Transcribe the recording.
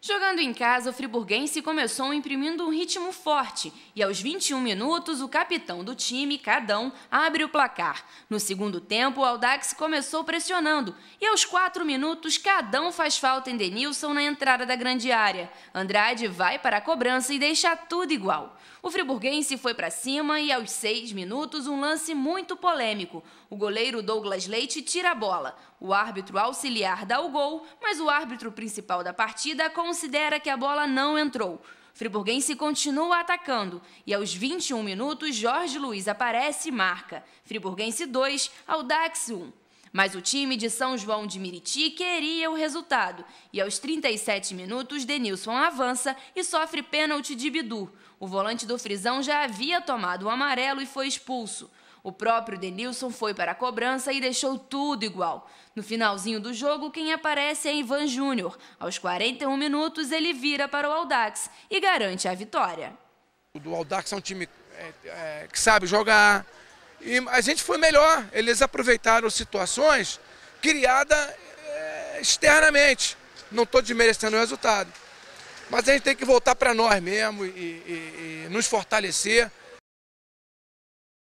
Jogando em casa, o friburguense começou imprimindo um ritmo forte e aos 21 minutos o capitão do time, Cadão, abre o placar. No segundo tempo, o Aldax começou pressionando e aos 4 minutos, Cadão faz falta em Denilson na entrada da grande área. Andrade vai para a cobrança e deixa tudo igual. O friburguense foi para cima e aos 6 minutos, um lance muito polêmico. O goleiro Douglas Leite tira a bola. O árbitro auxiliar dá o gol, mas o árbitro principal da partida com considera que a bola não entrou. friburguense continua atacando e aos 21 minutos Jorge Luiz aparece e marca. Friburguense 2, Audax 1. Mas o time de São João de Miriti queria o resultado e aos 37 minutos Denilson avança e sofre pênalti de Bidu. O volante do Frisão já havia tomado o amarelo e foi expulso. O próprio Denilson foi para a cobrança e deixou tudo igual. No finalzinho do jogo, quem aparece é Ivan Júnior. Aos 41 minutos, ele vira para o Aldax e garante a vitória. O Aldax é um time é, é, que sabe jogar. E a gente foi melhor. Eles aproveitaram situações criadas é, externamente. Não estou desmerecendo o resultado. Mas a gente tem que voltar para nós mesmo e, e, e nos fortalecer.